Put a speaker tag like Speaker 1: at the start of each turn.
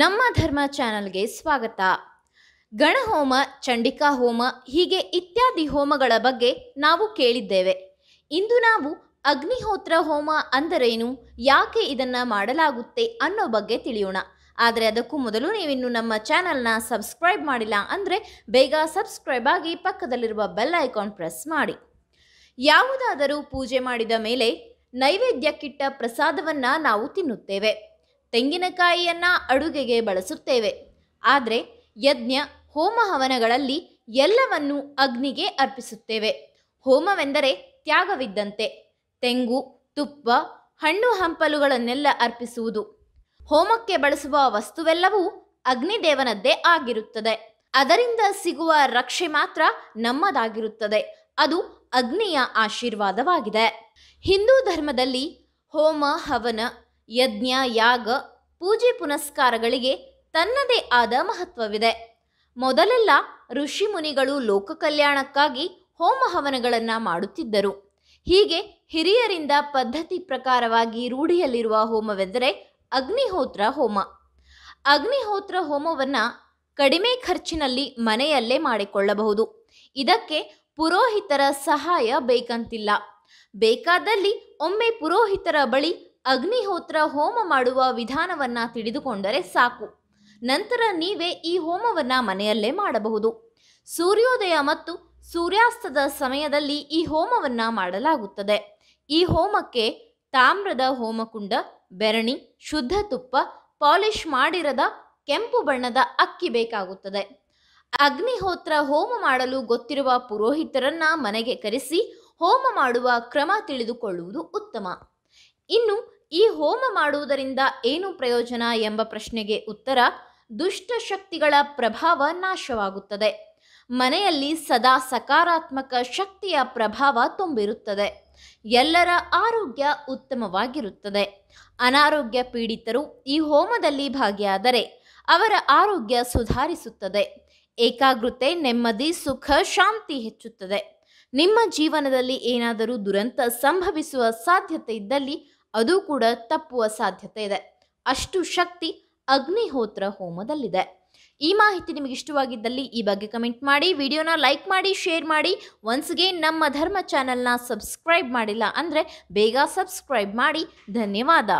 Speaker 1: ನಮ್ಮ ಧರ್ಮ ಚಾನಲ್ಗೆ ಸ್ವಾಗತ ಗಣಹೋಮ ಚಂಡಿಕಾ ಹೋಮ ಹೀಗೆ ಇತ್ಯಾದಿ ಹೋಮಗಳ ಬಗ್ಗೆ ನಾವು ಕೇಳಿದ್ದೇವೆ ಇಂದು ನಾವು ಅಗ್ನಿಹೋತ್ರ ಹೋಮ ಅಂದರೇನು ಯಾಕೆ ಇದನ್ನು ಮಾಡಲಾಗುತ್ತೆ ಅನ್ನೋ ಬಗ್ಗೆ ತಿಳಿಯೋಣ ಆದರೆ ಅದಕ್ಕೂ ಮೊದಲು ನೀವಿನ್ನು ನಮ್ಮ ಚಾನಲ್ನ ಸಬ್ಸ್ಕ್ರೈಬ್ ಮಾಡಿಲ್ಲ ಅಂದರೆ ಬೇಗ ಸಬ್ಸ್ಕ್ರೈಬ್ ಆಗಿ ಪಕ್ಕದಲ್ಲಿರುವ ಬೆಲ್ ಐಕಾನ್ ಪ್ರೆಸ್ ಮಾಡಿ ಯಾವುದಾದರೂ ಪೂಜೆ ಮಾಡಿದ ಮೇಲೆ ನೈವೇದ್ಯಕ್ಕಿಟ್ಟ ಪ್ರಸಾದವನ್ನು ನಾವು ತಿನ್ನುತ್ತೇವೆ ತೆಂಗಿನಕಾಯಿಯನ್ನು ಅಡುಗೆಗೆ ಬಳಸುತ್ತೇವೆ ಆದರೆ ಯಜ್ಞ ಹೋಮ ಹವನಗಳಲ್ಲಿ ಎಲ್ಲವನ್ನೂ ಅಗ್ನಿಗೆ ಅರ್ಪಿಸುತ್ತೇವೆ ಹೋಮವೆಂದರೆ ತ್ಯಾಗವಿದ್ದಂತೆ ತೆಂಗು ತುಪ್ಪ ಹಣ್ಣು ಹಂಪಲುಗಳನ್ನೆಲ್ಲ ಅರ್ಪಿಸುವುದು ಹೋಮಕ್ಕೆ ಬಳಸುವ ವಸ್ತುವೆಲ್ಲವೂ ಅಗ್ನಿದೇವನದ್ದೇ ಆಗಿರುತ್ತದೆ ಅದರಿಂದ ಸಿಗುವ ರಕ್ಷೆ ಮಾತ್ರ ನಮ್ಮದಾಗಿರುತ್ತದೆ ಅದು ಅಗ್ನಿಯ ಆಶೀರ್ವಾದವಾಗಿದೆ ಹಿಂದೂ ಧರ್ಮದಲ್ಲಿ ಹೋಮ ಹವನ ಯಜ್ಞ ಯಾಗ ಪೂಜೆ ಪುನಸ್ಕಾರಗಳಿಗೆ ತನ್ನದೇ ಆದ ಮಹತ್ವವಿದೆ ಮೊದಲೆಲ್ಲ ಋಷಿ ಮುನಿಗಳು ಲೋಕ ಕಲ್ಯಾಣಕ್ಕಾಗಿ ಹೋಮ ಹವನಗಳನ್ನು ಮಾಡುತ್ತಿದ್ದರು ಹೀಗೆ ಹಿರಿಯರಿಂದ ಪದ್ಧತಿ ಪ್ರಕಾರವಾಗಿ ರೂಢಿಯಲ್ಲಿರುವ ಹೋಮವೆಂದರೆ ಅಗ್ನಿಹೋತ್ರ ಹೋಮ ಅಗ್ನಿಹೋತ್ರ ಹೋಮವನ್ನು ಕಡಿಮೆ ಖರ್ಚಿನಲ್ಲಿ ಮನೆಯಲ್ಲೇ ಮಾಡಿಕೊಳ್ಳಬಹುದು ಇದಕ್ಕೆ ಪುರೋಹಿತರ ಸಹಾಯ ಬೇಕಂತಿಲ್ಲ ಬೇಕಾದಲ್ಲಿ ಒಮ್ಮೆ ಪುರೋಹಿತರ ಬಳಿ ಅಗ್ನಿಹೋತ್ರ ಹೋಮ ಮಾಡುವ ವಿಧಾನವನ್ನು ತಿಳಿದುಕೊಂಡರೆ ಸಾಕು ನಂತರ ನೀವೇ ಈ ಹೋಮವನ್ನು ಮನೆಯಲ್ಲೇ ಮಾಡಬಹುದು ಸೂರ್ಯೋದಯ ಮತ್ತು ಸೂರ್ಯಾಸ್ತದ ಸಮಯದಲ್ಲಿ ಈ ಹೋಮವನ್ನು ಮಾಡಲಾಗುತ್ತದೆ ಈ ಹೋಮಕ್ಕೆ ತಾಮ್ರದ ಹೋಮಕುಂಡ ಬೆರಣಿ ಶುದ್ಧ ತುಪ್ಪ ಪಾಲಿಶ್ ಮಾಡಿರದ ಕೆಂಪು ಬಣ್ಣದ ಅಕ್ಕಿ ಬೇಕಾಗುತ್ತದೆ ಅಗ್ನಿಹೋತ್ರ ಹೋಮ ಮಾಡಲು ಗೊತ್ತಿರುವ ಪುರೋಹಿತರನ್ನ ಮನೆಗೆ ಕರೆಸಿ ಹೋಮ ಮಾಡುವ ಕ್ರಮ ತಿಳಿದುಕೊಳ್ಳುವುದು ಉತ್ತಮ ಇನ್ನು ಈ ಹೋಮ ಮಾಡುವುದರಿಂದ ಏನು ಪ್ರಯೋಜನ ಎಂಬ ಪ್ರಶ್ನೆಗೆ ಉತ್ತರ ದುಷ್ಟಶಕ್ತಿಗಳ ಪ್ರಭಾವ ನಾಶವಾಗುತ್ತದೆ ಮನೆಯಲ್ಲಿ ಸದಾ ಸಕಾರಾತ್ಮಕ ಶಕ್ತಿಯ ಪ್ರಭಾವ ತುಂಬಿರುತ್ತದೆ ಎಲ್ಲರ ಆರೋಗ್ಯ ಉತ್ತಮವಾಗಿರುತ್ತದೆ ಅನಾರೋಗ್ಯ ಪೀಡಿತರು ಈ ಹೋಮದಲ್ಲಿ ಭಾಗಿಯಾದರೆ ಅವರ ಆರೋಗ್ಯ ಸುಧಾರಿಸುತ್ತದೆ ಏಕಾಗ್ರತೆ ನೆಮ್ಮದಿ ಸುಖ ಶಾಂತಿ ಹೆಚ್ಚುತ್ತದೆ ನಿಮ್ಮ ಜೀವನದಲ್ಲಿ ಏನಾದರೂ ದುರಂತ ಸಂಭವಿಸುವ ಸಾಧ್ಯತೆ ಇದ್ದಲ್ಲಿ ಅದು ಕೂಡ ತಪ್ಪುವ ಸಾಧ್ಯತೆ ಇದೆ ಅಷ್ಟು ಶಕ್ತಿ ಅಗ್ನಿಹೋತ್ರ ಹೋಮದಲ್ಲಿದೆ ಈ ಮಾಹಿತಿ ನಿಮಗೆ ಇಷ್ಟವಾಗಿದ್ದಲ್ಲಿ ಈ ಬಗ್ಗೆ ಕಮೆಂಟ್ ಮಾಡಿ ವಿಡಿಯೋನ ಲೈಕ್ ಮಾಡಿ ಶೇರ್ ಮಾಡಿ ಒನ್ಸ್ಗೆ ನಮ್ಮ ಧರ್ಮ ಚಾನೆಲ್ನ ಸಬ್ಸ್ಕ್ರೈಬ್ ಮಾಡಿಲ್ಲ ಅಂದರೆ ಬೇಗ ಸಬ್ಸ್ಕ್ರೈಬ್ ಮಾಡಿ ಧನ್ಯವಾದ